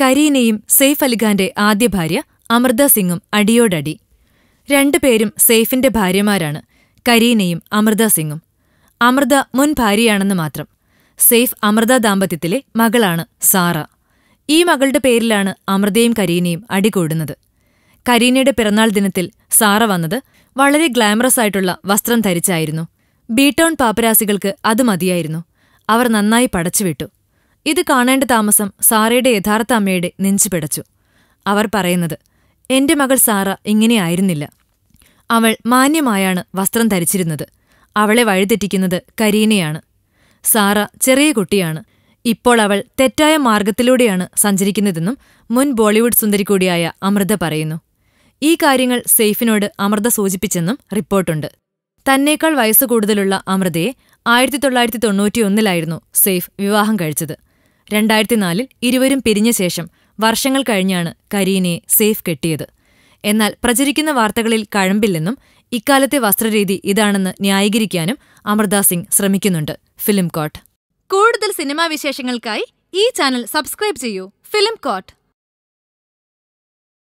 കരീനയും സെയ്ഫ് അലിഖാന്റെ ആദ്യ ഭാര്യ അമൃത സിംഗും അടിയോടടി രണ്ടുപേരും സെയ്ഫിന്റെ ഭാര്യമാരാണ് കരീനയും അമൃത സിംഗും അമൃത മുൻ ഭാര്യയാണെന്ന് മാത്രം സെയ്ഫ് അമൃത ദാമ്പത്യത്തിലെ മകളാണ് സാറ ഈ മകളുടെ പേരിലാണ് അമൃതയും കരീനയും അടികൂടുന്നത് കരീനയുടെ പിറന്നാൾ ദിനത്തിൽ സാറ വന്നത് വളരെ ഗ്ലാമറസ് ആയിട്ടുള്ള വസ്ത്രം ധരിച്ചായിരുന്നു ബീട്ടോൺ പാപ്പരാസികൾക്ക് അത് മതിയായിരുന്നു അവർ നന്നായി പടച്ചുവിട്ടു ഇത് കാണേണ്ട താമസം സാറയുടെ യഥാർത്ഥ അമ്മയുടെ നെഞ്ചു പിടച്ചു അവർ പറയുന്നത് എന്റെ മകൾ സാറ ഇങ്ങനെയായിരുന്നില്ല അവൾ മാന്യമായാണ് വസ്ത്രം ധരിച്ചിരുന്നത് അവളെ വഴിതെറ്റിക്കുന്നത് കരീനയാണ് സാറ ചെറിയ കുട്ടിയാണ് ഇപ്പോൾ അവൾ തെറ്റായ മാർഗത്തിലൂടെയാണ് സഞ്ചരിക്കുന്നതെന്നും മുൻ ബോളിവുഡ് സുന്ദരി കൂടിയായ അമൃത പറയുന്നു ഈ കാര്യങ്ങൾ സെയ്ഫിനോട് അമൃത സൂചിപ്പിച്ചെന്നും റിപ്പോർട്ടുണ്ട് തന്നേക്കാൾ വയസ്സ് കൂടുതലുള്ള അമൃതയെ ആയിരത്തി തൊള്ളായിരത്തി തൊണ്ണൂറ്റിയൊന്നിലായിരുന്നു സെയ്ഫ് വിവാഹം കഴിച്ചത് രണ്ടായിരത്തി നാലിൽ ഇരുവരും പിരിഞ്ഞ ശേഷം വർഷങ്ങൾ കഴിഞ്ഞാണ് കരീനയെ സേഫ് കെട്ടിയത് എന്നാൽ പ്രചരിക്കുന്ന വാർത്തകളിൽ കഴമ്പില്ലെന്നും ഇക്കാലത്തെ വസ്ത്രരീതി ഇതാണെന്ന് ന്യായീകരിക്കാനും അമൃത സിംഗ് ശ്രമിക്കുന്നുണ്ട് ഫിലിം കോട്ട് കൂടുതൽ സിനിമാ വിശേഷങ്ങൾക്കായി ഈ ചാനൽ സബ്സ്ക്രൈബ് ചെയ്യൂ ഫിലിം കോട്ട്